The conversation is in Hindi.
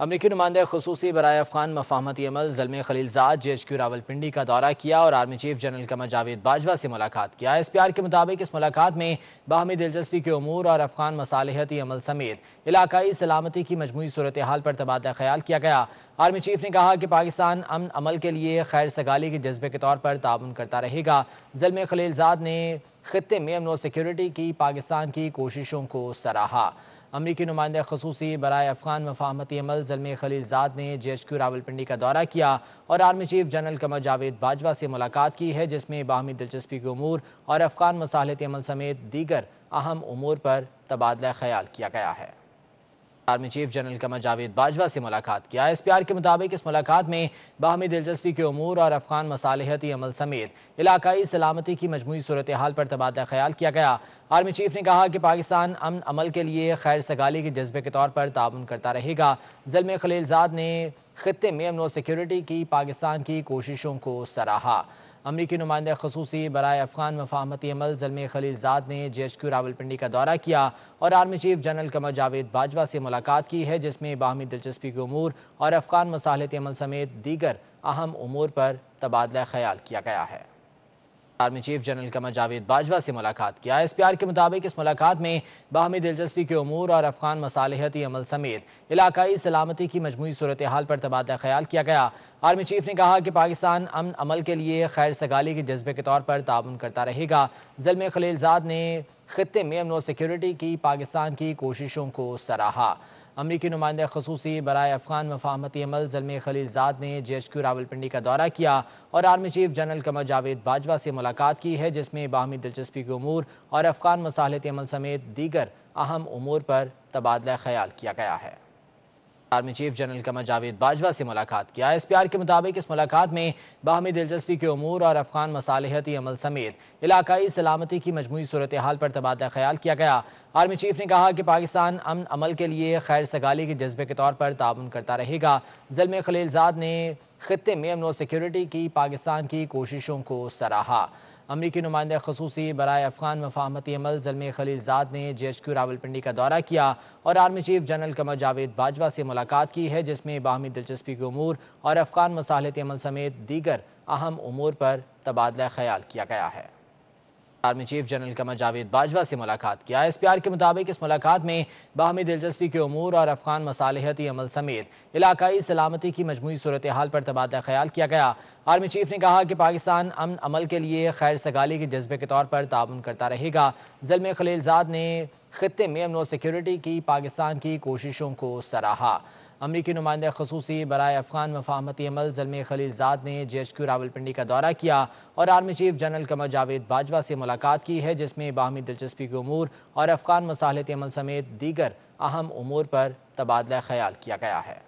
अमरीकी नुमाइंदा खसूस बरए अफगान मफाहमती अमल Zalmay Khalilzad G H Q Rawalpindi का दौरा किया और army chief general Qamar Javed Bajwa से मुलाकात किया एस पी आर के मुताबिक इस मुलाकात में बाहमी दिलचस्पी के अमूर और अफगान मसालहती अमल समेत इलाकई सलामती की मजमू सूरत हाल पर तबादला ख्याल किया गया आर्मी चीफ ने कहा कि पाकिस्तान अमन अमल के लिए खैर सगाली के जज्बे के तौर पर ताउन करता रहेगा जलम खलीलजाद ने खत्े में अमन सिक्योरिटी की पाकिस्तान की कोशिशों को सराहा अमरीकी नुमाइंदे खसूसी बरए अफगान मफाहमती अमल जलमे खलीलजाद ने जे एच क्यू रावलपिंडी का दौरा किया और army chief general Qamar Javed Bajwa से मुलाकात की है जिसमें बाहमी दिलचस्पी के अमूर और अफगान मसालती अमल समेत दीगर अहम अमूर पर तबादला ख्याल किया गया है army chief general Qamar Javed Bajwa से मुलाकात की आई एस पी आर के मुताबिक इस मुलाकात में बाहमी दिलचस्पी के अमूर और अफगान मसालहती अमल समेत इलाकई सलामती की मजमू सूरत हाल पर तबादला ख्याल किया गया आर्मी चीफ ने कहा कि पाकिस्तान अमन अमल के लिए खैर सगाली के जज्बे के तौर पर ताउन करता रहेगा जलम खलीलजाद ने खत्े में अमन सिक्योरिटी की पाकिस्तान की कोशिशों को सराहा अमरीकी नुमाइंदे खसूसी बरए अफगान मफाहमती अमल खलील खलीलजाद ने जे एच क्यू रावलपिंडी का दौरा किया और army chief general Qamar Javed Bajwa से मुलाकात की है जिसमें बाहमी दिलचस्पी के अमूर और अफगान मसालती अमल समेत दीगर अहम अमूर पर तबादला ख्याल किया गया है army chief general Qamar Javed Bajwa से मुलाकात किया एस पी आर के मुताबिक इस मुलाकात में बाहमी दिलचस्पी के अमूर और अफगान मसालहती अमल समेत इलाकई सलामती की मजमू सूरत हाल पर तबादला ख्याल किया गया आर्मी चीफ ने कहा कि पाकिस्तान अमन अमल के लिए खैर सगाली के जज्बे के तौर पर ताउन करता रहेगा जलम खलीलजाद ने खत्े में अमन सिक्योरिटी की पाकिस्तान की कोशिशों को सराहा अमरीकी नुमाइंदे खसूसी बरए अफगान मफाहमती अमल जलमे खलीलजाद ने जे एच क्यू रावलपिंडी का दौरा किया और army chief general Qamar Javed Bajwa से मुलाकात की है जिसमें बाहमी दिलचस्पी के अमूर और अफगान मसालती अमल समेत दीगर अहम अमूर पर तबादला ख्याल किया गया है army chief general Qamar Javed Bajwa से मुलाकात किया एस पी आर के मुताबिक इस मुलाकात में बाहमी दिलचस्पी के अमूर और अफगान मसालहती अमल समेत इलाकई सलामती की मजमू सूरत हाल पर तबादला ख्याल किया गया आर्मी चीफ ने कहा कि पाकिस्तान अमन अमल के लिए खैर सगाली के जज्बे के तौर पर ताउन करता रहेगा जलम खलीलजाद ने खत्े में अमनो सिक्योरिटी की पाकिस्तान की कोशिशों को सराहा अमरीकी नुमाइंदे खसूसी बरए अफगान मफाहमती अमल खलील खलीलजाद ने जे एच क्यू रावलपिंडी का दौरा किया और army chief general Qamar Javed Bajwa से मुलाकात की है जिसमें बाहमी दिलचस्पी के अमूर और अफगान मसालती अमल समेत दीगर अहम अमूर पर तबादला ख्याल किया गया है army chief general Qamar Javed Bajwa से मुलाकात किया एस पी आर के मुताबिक इस मुलाकात में बाहमी दिलचस्पी के अमूर और अफगान मसालहती अमल समेत इलाकई सलामती की मजमू सूरत हाल पर तबादला ख्याल किया गया आर्मी चीफ ने कहा कि पाकिस्तान अमन अमल के लिए खैर सगाली के जज्बे के तौर पर ताउन करता रहेगा जलम खलीलजाद ने खत्े में अमन सिक्योरिटी की पाकिस्तान की कोशिशों को सराहा अमरीकी नुमाइंद खसूसी बरए अफगान मफाहमती अमल जलम खलीलजाद ने जे एच क्यू रावलपिंडी का दौरा किया और army chief general Qamar Javed Bajwa से मुलाकात की है जिसमें बाहमी दिलचस्पी के अमूर और अफगान मसालती अमल समेत दीगर अहम अमूर पर तबादला ख्याल किया गया है